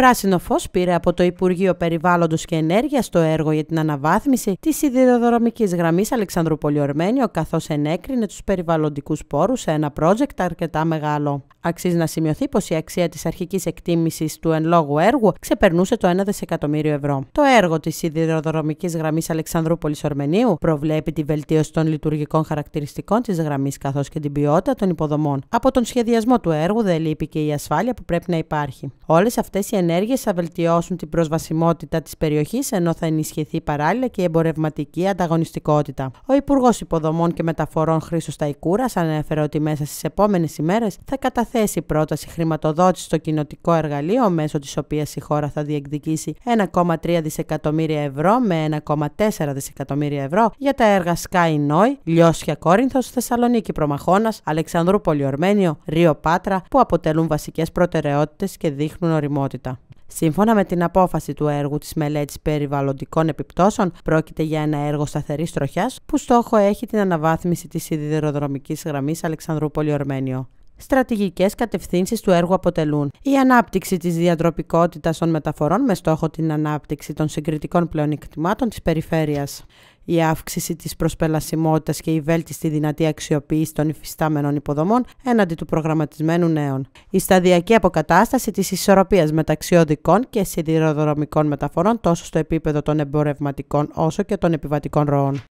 Πράσινο Φως πήρε από το Υπουργείο Περιβάλλοντος και Ενέργειας το έργο για την αναβάθμιση της σιδηροδρομικής γραμμής Αλεξανδρούπολη Ορμένιο, καθώς ενέκρινε τους περιβαλλοντικούς πόρους σε ένα project αρκετά μεγάλο. Αξίζει να σημειωθεί πως η αξία της αρχικής εκτίμησης του εν λόγω έργου ξεπερνούσε το 1 δισεκατομμύριο ευρώ. Το έργο της σιδηροδρομικής γραμμής Αλεξανδρούπολης Ορμενίου προβλέπει τη βελτίωση των λειτουργικών χαρακτηριστικών της γραμμής καθώς και την ποιότητα των υποδομών. Από τον σχεδιασμό του έργου δεν λείπει και η ασφάλεια που πρέπει να υπάρχει. Όλες αυτές οι ενέργειες θα βελτιώσουν την προσβασιμότητα της περιοχής ενώ θα ενισχυθεί παράλληλα και η εμπορευματική ανταγωνιστικότητα. Ο Υπουργός Υποδομών και Μεταφορών Χρήσο Ταϊκούρας ανέφερε ότι μέσα στις επόμενες ημέρες θα καταθέσει θέσει πρόταση χρηματοδότησης στο κοινοτικό εργαλείο, μέσω της οποίας η χώρα θα διεκδικήσει 1,3 δισεκατομμύρια ευρώ με 1,4 δισεκατομμύρια ευρώ για τα έργα Sky Noi, Λιώσια Κόρινθος, Θεσσαλονίκη Προμαχώνας, Αλεξανδρού Πολιορμένιο, Ρίο Πάτρα, που αποτελούν βασικές προτεραιότητες και δείχνουν οριμότητα. Σύμφωνα με την απόφαση του έργου της μελέτης περιβαλλοντικών επιπτώσεων, πρόκειται για ένα έργο σταθερής τροχιάς που στόχο έχει την αναβάθμιση της σιδηροδρομικής γραμμής Αλεξανδρούπολη Ορμένιο στρατηγικές κατευθύνσεις του έργου αποτελούν. Η ανάπτυξη της διατροπικότητας των μεταφορών με στόχο την ανάπτυξη των συγκριτικών πλεονεκτημάτων της περιφέρειας. Η αύξηση της προσπελασιμότητας και η βέλτιστη δυνατή αξιοποίηση των υφιστάμενων υποδομών έναντι του προγραμματισμένου νέων. Η σταδιακή αποκατάσταση της ισορροπίας μεταξύ οδικών και σιδηροδρομικών μεταφορών τόσο στο επίπεδο των εμπορευματικών όσο και των επιβατικών ροών.